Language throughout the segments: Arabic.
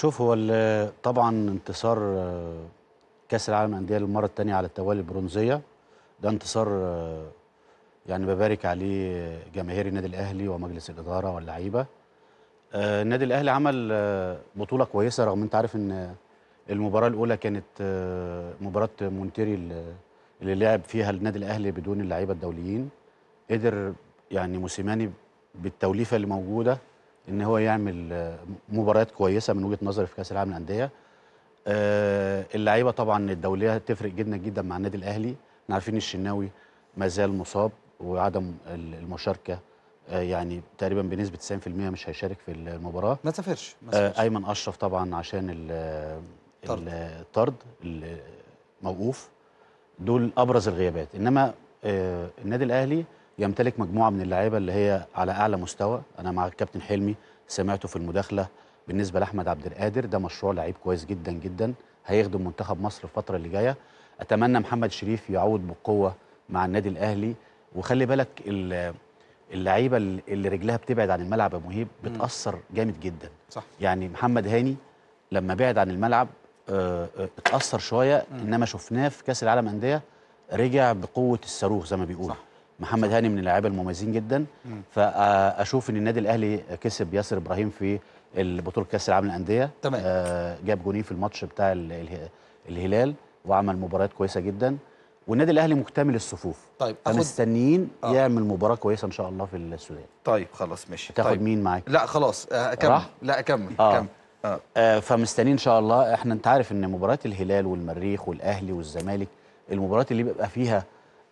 شوف هو طبعا انتصار آه، كاس العالم للانديه للمره الثانيه على التوالي البرونزيه ده انتصار آه، يعني ببارك عليه جماهير النادي الاهلي ومجلس الاداره واللعيبه آه، النادي الاهلي عمل بطوله كويسه رغم انت عارف ان المباراه الاولى كانت مباراه مونتيري اللي لعب فيها النادي الاهلي بدون اللعيبه الدوليين قدر يعني موسيماني بالتوليفه اللي موجوده ان هو يعمل مباريات كويسه من وجهه نظري في كاس العالم للانديه آه، اللعيبه طبعا الدوليه تفرق جدا جدا مع النادي الاهلي احنا عارفين الشناوي ما زال مصاب وعدم المشاركه آه، يعني تقريبا بنسبه 90% مش هيشارك في المباراه ما سافرش آه، ايمن اشرف طبعا عشان الطرد الموقوف دول ابرز الغيابات انما النادي الاهلي يمتلك مجموعه من اللعيبه اللي هي على اعلى مستوى انا مع الكابتن حلمي سمعته في المداخله بالنسبه لاحمد عبد القادر ده مشروع لعيب كويس جدا جدا هيخدم منتخب مصر الفتره اللي جايه اتمنى محمد شريف يعود بقوه مع النادي الاهلي وخلي بالك اللعيبه اللي رجلها بتبعد عن الملعب يا مهيب بتاثر جامد جدا صح. يعني محمد هاني لما بعد عن الملعب آه، آه، اتاثر شويه انما شفناه في كاس العالم انديه رجع بقوه الصاروخ زي ما بيقولوا محمد هاني من اللاعبين المميزين جدا فاشوف ان النادي الاهلي كسب ياسر ابراهيم في البطوله كاس العالم للانديه تمام آه جاب جونين في الماتش بتاع الهلال وعمل مباريات كويسه جدا والنادي الاهلي مكتمل الصفوف طيب فمستنيين آه. يعمل مباراه كويسه ان شاء الله في السودان طيب خلاص ماشي تاخد طيب. مين معاك لا خلاص آه، اكمل راح؟ لا اكمل آه. كمل آه. آه فمستنيين ان شاء الله احنا انت عارف ان مباريات الهلال والمريخ والاهلي والزمالك المباريات اللي بيبقى فيها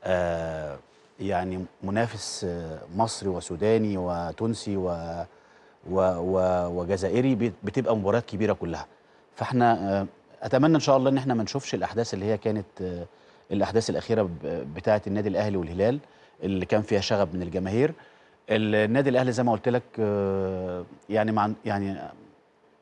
آه يعني منافس آه، مصري وسوداني وتونسي و و و وجزائري بتبقى مباريات كبيره كلها فاحنا آه، اتمنى ان شاء الله ان احنا ما نشوفش الاحداث اللي هي كانت آه، الاحداث الاخيره بتاعه النادي الاهلي والهلال اللي كان فيها شغب من الجماهير النادي الاهلي زي ما قلت لك يعني مع يعني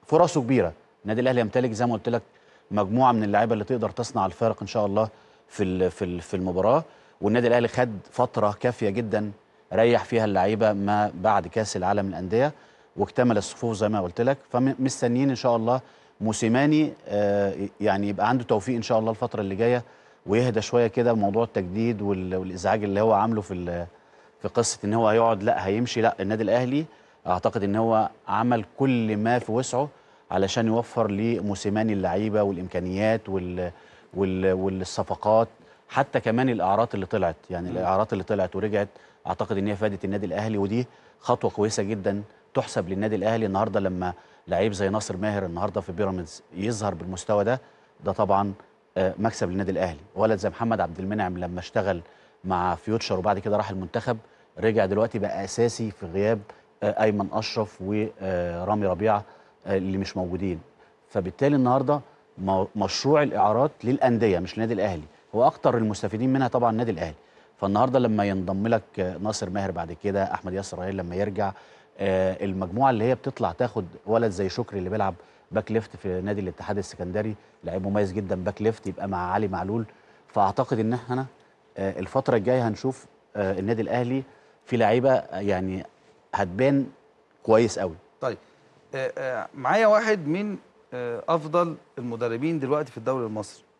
فرصه كبيره النادي الاهلي يمتلك زي ما قلت لك مجموعه من اللعيبه اللي تقدر تصنع الفارق ان شاء الله في في المباراه والنادي الاهلي خد فتره كافيه جدا ريح فيها اللعيبه ما بعد كاس العالم للانديه واكتمل الصفوف زي ما قلت لك فمستنيين ان شاء الله موسيماني آه، يعني يبقى عنده توفيق ان شاء الله الفتره اللي جايه ويهدى شويه كده موضوع التجديد والازعاج اللي هو عامله في في قصه ان هو هيقعد لا هيمشي لا النادي الاهلي اعتقد ان هو عمل كل ما في وسعه علشان يوفر لموسيماني اللعيبه والامكانيات وال والصفقات حتى كمان الاعارات اللي طلعت يعني الاعارات اللي طلعت ورجعت اعتقد ان هي فادت النادي الاهلي ودي خطوه كويسه جدا تحسب للنادي الاهلي النهارده لما لعيب زي ناصر ماهر النهارده في بيراميدز يظهر بالمستوى ده ده طبعا آه، مكسب للنادي الاهلي ولد زي محمد عبد المنعم لما اشتغل مع فيوتشر وبعد كده راح المنتخب رجع دلوقتي بقى اساسي في غياب آه، ايمن اشرف ورامي آه، ربيعه اللي مش موجودين فبالتالي النهارده مشروع الاعارات للانديه مش للنادي الاهلي اكتر المستفيدين منها طبعا النادي الاهلي فالنهارده لما ينضم لك ناصر ماهر بعد كده احمد ياسر رايل لما يرجع آه، المجموعه اللي هي بتطلع تاخد ولد زي شكري اللي بيلعب باك ليفت في نادي الاتحاد السكندري لعيب مميز جدا باك ليفت يبقى مع علي معلول فاعتقد ان احنا آه، الفتره الجايه هنشوف آه، النادي الاهلي في لعيبه يعني هتبان كويس قوي طيب معايا واحد من افضل المدربين دلوقتي في الدوري المصري